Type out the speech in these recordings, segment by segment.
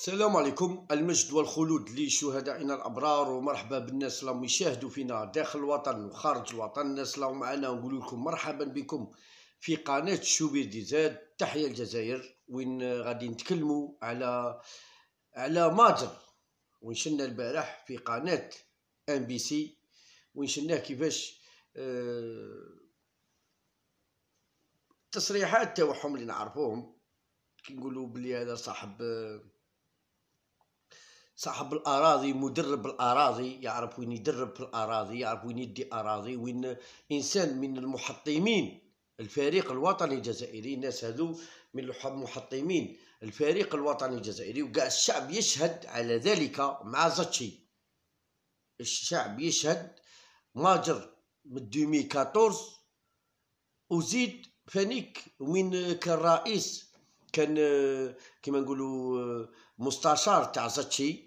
السلام عليكم المجد والخلود لشهدائنا الابرار ومرحبا بالناس اللي يشاهدوا فينا داخل الوطن وخارج الوطن الناس اللي معنا نقول لكم مرحبا بكم في قناه شوبير دي زاد تحيا الجزائر وين غادي نتكلموا على على ماجر وين شلنا البارح في قناه ام بي سي وين شلناه كيفاش التصريحات آه، تاعهم اللي نعرفوهم كي نقولوا بلي هذا صاحب أه صاحب الاراضي مدرب الاراضي يعرف وين يدرب في الاراضي يعرف وين يدي اراضي وين انسان من المحطمين الفريق الوطني الجزائري الناس هذو من المحطمين الفريق الوطني الجزائري وكاع الشعب يشهد على ذلك مع زاتشي الشعب يشهد ماجر من 2014 وزيد فانيك وين كان رئيس كان كما نقولوا مستشار تاع زاتشي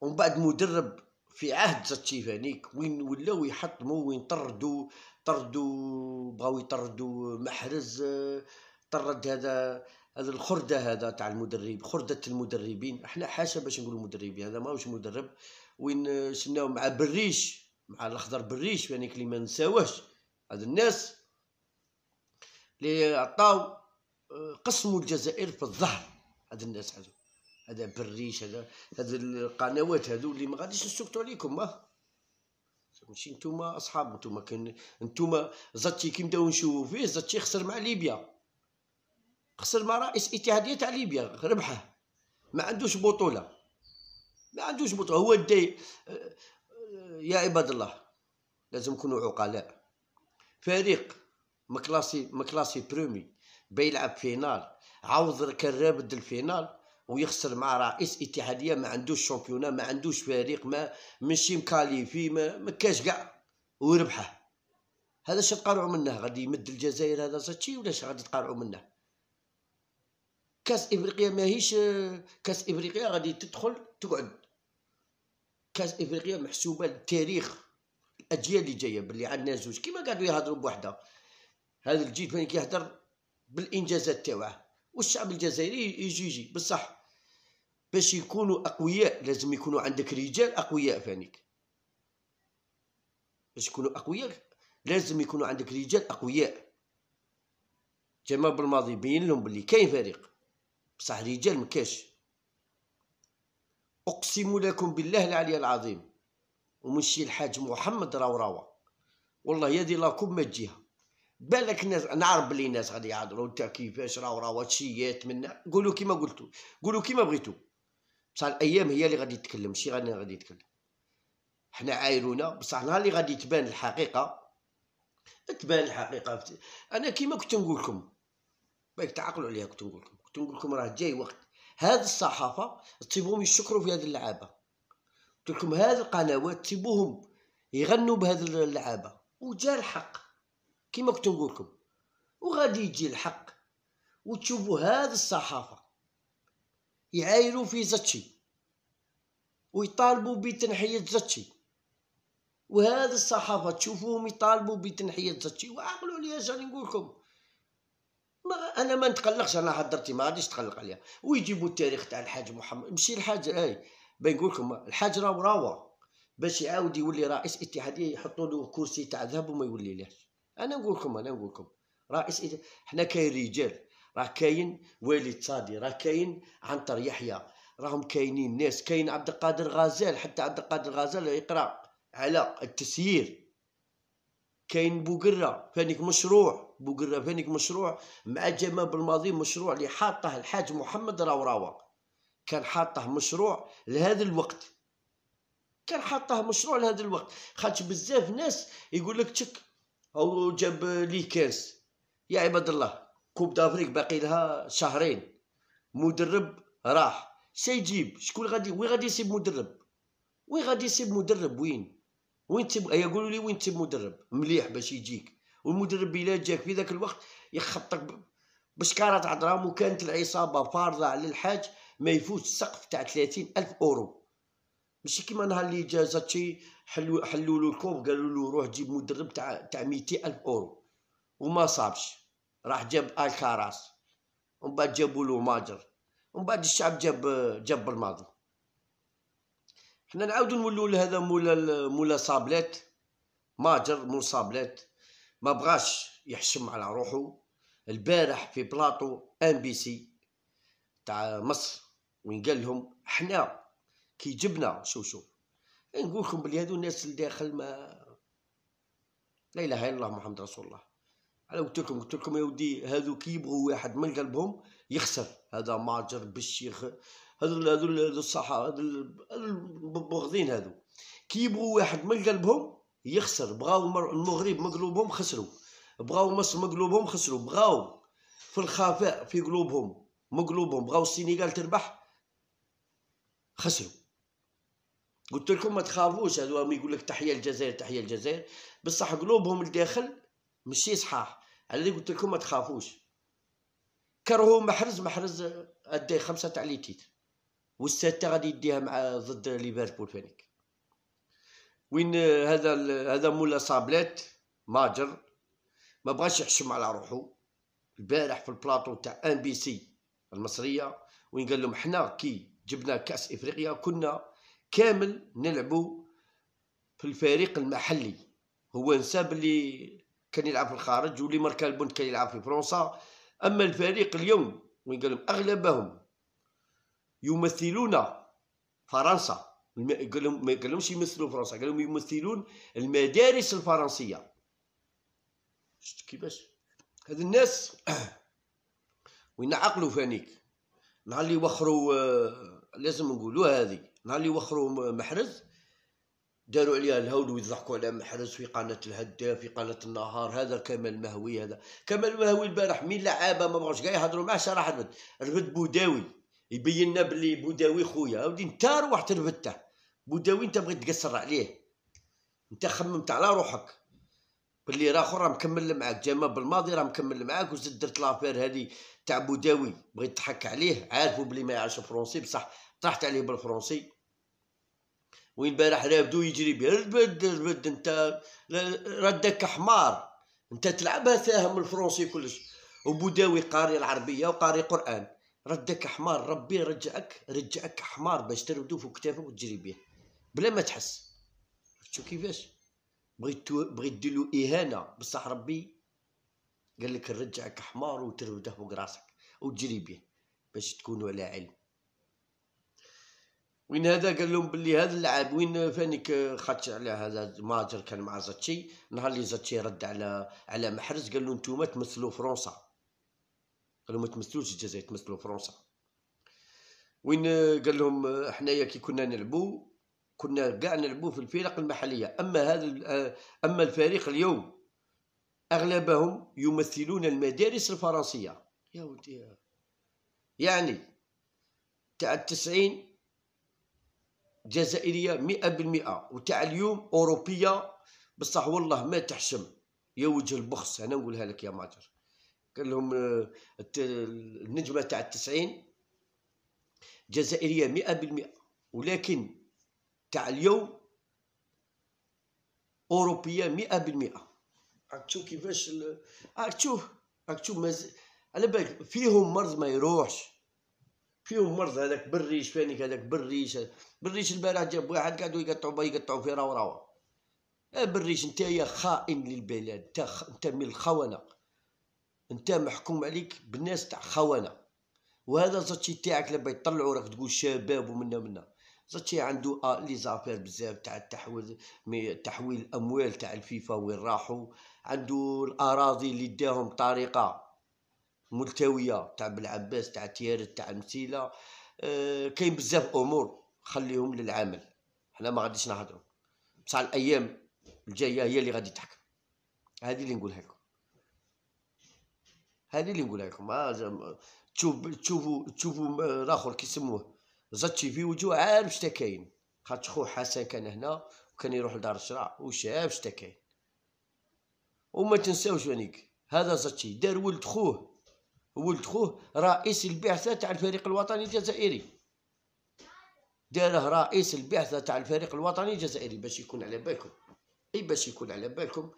ومن بعد مدرب في عهد زاتشيفانيك وين ولاو يحطمو وين طردو طردو بغاو يطردو محرز آه، طرد هذا هذا الخرده هذا تاع المدرب خرده المدربين احنا حاشا باش نقولو مدربين هذا ماهوش مدرب وين آه، شناو مع بريش مع الاخضر بريش يعني اللي ما نساوهش هاد الناس اللي عطاو آه، قسموا الجزائر في الظهر هاد الناس هذو هذا بريش هذا هذا القنوات هذو اللي ما غاديش نسكتوا عليكم اه ماشي نتوما اصحاب نتوما كان نتوما زاتي كي نبداو نشوفوا فيه زاتي خسر مع ليبيا خسر مع رئيس اتحاديه تاع ليبيا ربحه ما عندوش بطوله ما عندوش بطوله هو داي يا عباد الله لازم نكونوا عقلاء فريق مكلاسي مكلاسي برومي بيلعب فينال عوض كرابد الفينال ويخسر مع رئيس اتحاديه ما عندوش شامبيونه ما عندوش فريق ما ماشي مكاليفي ما, ما كاش كاع ويربحه هذا اش تقارعوا منه غادي يمد الجزائر هذا ساتشي ولا اش غادي تقارعوا منه كاس افريقيا ماهيش كاس افريقيا غادي تدخل تقعد كاس افريقيا محسوبه للتاريخ الاجيال اللي جايه باللي عندنا زوج كيما قاعدوا يهضروا بوحده هذا الجيل فين كيهضر بالانجازات تاوعه والشعب الجزائري يجي يجي بصح باش يكونوا اقوياء لازم يكونوا عندك رجال اقوياء فانيك باش يكونوا اقوياء لازم يكونوا عندك رجال اقوياء جمال بالماضي بين لهم بلي كاين فريق بصح رجال مكاش اقسم لكم بالله العلي العظيم ومشي الحاج محمد راو راو والله يدي لاكم ما تجيها بالك الناس نعرف بلي الناس غادي يهضروا انت كيفاش راو راو تشيات منا قولوا كيما قلتوا قولوا كيما بغيتوا بصح الايام هي اللي غادي تتكلم ماشي غادي غادي يتكلم حنا عايرونا بصح نهار اللي غادي تبان الحقيقه تبان الحقيقه بت... انا كيما كنت نقول لكم باك تعقلوا عليها كنت نقول لكم كنت نقول لكم راه جاي وقت هاد الصحافه تسيبوهم يشكروا في هاد اللعابه قلت لكم هاد القنوات تسيبوهم يغنوا بهاد اللعابه وجا الحق كيما كنت نقول لكم وغادي يجي الحق وتشوفوا هاد الصحافه يعايروا في زتشي ويطالبوا بتنحية زتشي وهذا الصحافة تشوفوهم يطالبوا بتنحية زتشي وعقلوا عليها جاني نقول لكم ما انا ما نتقلقش انا حضرتي ما عادش نتقلق عليها ويجيبوا التاريخ تاع الحاج محمد مشي الحاج اي بنقول لكم الحاج راه مراوغ باش يعاود يولي رئيس اتحاديه يحطوا له كرسي تاع ذهب وما يولي لهش انا نقول لكم انا نقول لكم رئيس حنا كاين رجال راه كاين وليد تصادي راه كاين عنتر يحيى راهم كاينين ناس كاين عبد القادر غزال حتى عبد القادر غزال يقرا على التسيير كاين بوقرة فانيك مشروع بوقرة فانيك مشروع مع جمال بالماضي مشروع اللي حاطه الحاج محمد راو كان حاطه مشروع لهذا الوقت كان حاطه مشروع لهذا الوقت خاطش بزاف ناس يقول لك تشك او جاب لي كاس يا عباد الله كوب دافريك باقي لها شهرين مدرب راح سيجيب شكون غادي وين غادي يسيب مدرب وين غادي يسيب مدرب وين وين تسيب يقولوا لي وين تسيب مدرب مليح باش يجيك والمدرب الا جاك في ذاك الوقت يخطك بشكارة عضرام وكانت العصابة فارضة على الحاج ما يفوت السقف تاع 30 ألف أورو ماشي كيما نهار اللي جا زاتشي حلو حلوا له الكوب قالوا له روح جيب مدرب تاع تاع 200 ألف أورو وما صابش راح جاب الكاراس ومن بعد جابوا له ماجر ومن بعد الشعب جاب جاب الماضي حنا نعاودو نولوا لهذا مولا مولا صابلات ماجر مو صابلات ما بغاش يحشم على روحو البارح في بلاطو ام بي سي تاع مصر وين قال لهم حنا كي جبنا شو شو نقول لكم بلي هذو الناس اللي داخل ما لا اله الا الله محمد رسول الله انا قلت لكم قلت لكم يا ودي هذو كيبغوا واحد من قلبهم يخسر هذا ماجر بالشيخ هذو هذو هذو هذو المبغضين هذو كيبغوا واحد من قلبهم يخسر بغاو المغرب مقلوبهم خسروا بغاو مصر مقلوبهم خسروا بغاو في الخفاء في قلوبهم مقلوبهم بغاو السنغال تربح خسروا قلت لكم ما تخافوش هذو يقول لك تحيه الجزائر تحيه الجزائر بصح قلوبهم الداخل مشي صحاح على اللي قلت لكم ما تخافوش كرهو محرز محرز ادى خمسه تاع لي تيت والسته غادي يديها مع ضد ليفربول فينيك وين هذا هذا مولا صابلات ماجر ما بغاش يحشم على روحو البارح في البلاطو تاع ان بي سي المصريه وين قال لهم حنا كي جبنا كاس افريقيا كنا كامل نلعبو في الفريق المحلي هو نسى بلي كان يلعب في الخارج واللي ماركا البند كان يلعب في فرنسا اما الفريق اليوم وين قال لهم اغلبهم يمثلون فرنسا قال لهم ما قال لهمش يمثلوا فرنسا قال لهم يمثلون المدارس الفرنسيه شفت كيفاش هاد الناس وين عقلوا فانيك نهار اللي وخروا آه، لازم نقولوا هذه نهار اللي وخروا محرز داروا عليها الهول ويضحكوا على محرز في قناه الهداف في قناه النهار هذا كمال مهوي هذا كمال مهوي البارح مين لعابه ما بغاش كاع يهضروا معاه صراحه ربد ربد بوداوي يبين بلي بوداوي خويا اودي انت روح تربدته بوداوي انت بغيت تقصر عليه انت خممت على روحك باللي راه اخر راه مكمل معاك جمال بالماضي راه مكمل معاك وزد درت لافير هذه تاع بوداوي بغيت تضحك عليه عارفو بلي ما يعرفش فرونسي بصح طرحت عليه بالفرونسي وين راه بدو يجري بها ربد ربد انت ردك حمار انت تلعبها فاهم الفرنسي كلش وبوداوي قاري العربيه وقاري قران ردك حمار ربي رجعك رجعك حمار باش تردو فوق كتافك وتجري به بلا ما تحس شو كيفاش بغيت بغيت ديرلو اهانه بصح ربي قال لك رجعك حمار وتربده فوق راسك وتجري به باش تكونوا على علم وين هذا قال لهم بلي هذا اللاعب وين فانيك خاطش على هذا ماجر كان مع زاتشي نهار اللي زاتشي رد على على محرز قال له نتوما تمثلوا فرنسا قال لهم ما تمثلوش الجزائر تمثلوا فرنسا وين قال لهم حنايا كي كنا نلعبوا كنا كاع نلعبوا في الفرق المحليه اما هذا اما الفريق اليوم اغلبهم يمثلون المدارس الفرنسيه يا ودي يعني تاع التسعين جزائرية مئة بالمئة وتاع اليوم أوروبية بصح والله ما تحشم يا وجه البخس أنا نقولها لك يا ماجر قال لهم آه، النجمة تاع التسعين جزائرية مئة بالمئة ولكن تاع اليوم أوروبية مئة بالمئة راك تشوف كيفاش راك تشوف راك تشوف على بالك فيهم مرض ما يروحش فيهم مرض هذاك بالريش فانيك هذاك بالريش بالريش البارح جاب واحد قعدوا يقطعوا يقطعوا في راو راو اه بالريش انت يا خائن للبلاد انت خ... انت من الخونه انت محكوم عليك بالناس تاع خونه وهذا زاتشي تاعك لما يطلعوا راك تقول شباب ومنا منا زاتشي عنده آه لي زافير بزاف تاع التحويل مي تحويل الاموال تاع الفيفا وين راحوا عنده الاراضي اللي داهم طريقه ملتويه تاع بلعباس تاع تيارت تاع مثيله أه كاين بزاف امور خليهم للعمل حنا ما غاديش نهضروا بصح الايام الجايه هي اللي غادي تحكم هذه اللي نقولها لكم هذه اللي نقولها لكم آه، تشوف تشوفوا تشوفوا آه، لاخر كيسموه زاتشي في وجهه عارف شتا كاين خاطش خو حسن كان هنا وكان يروح لدار الشراع وشاف شتا كاين وما تنساوش وانيك هذا زاتشي دار ولد خوه ولد خوه رئيس البعثه تاع الفريق الوطني الجزائري داره رئيس البعثه تاع الفريق الوطني الجزائري باش يكون على بالكم اي باش يكون على بالكم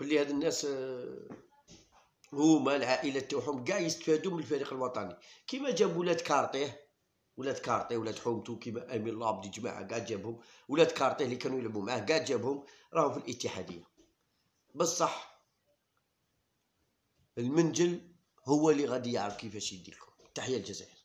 بلي هاد الناس آه، هما العائله تاعهم كاع يستفادوا من الفريق الوطني كيما جابوا ولاد كارطيه ولاد كارطيه ولاد حومتو كيما امين لابدي جماعه كاع جابهم ولاد كارطيه اللي كانوا يلعبوا معاه كاع جابهم راهم في الاتحاديه بصح المنجل هو اللي غادي يعرف كيفاش يدير الكره تحيه الجزائر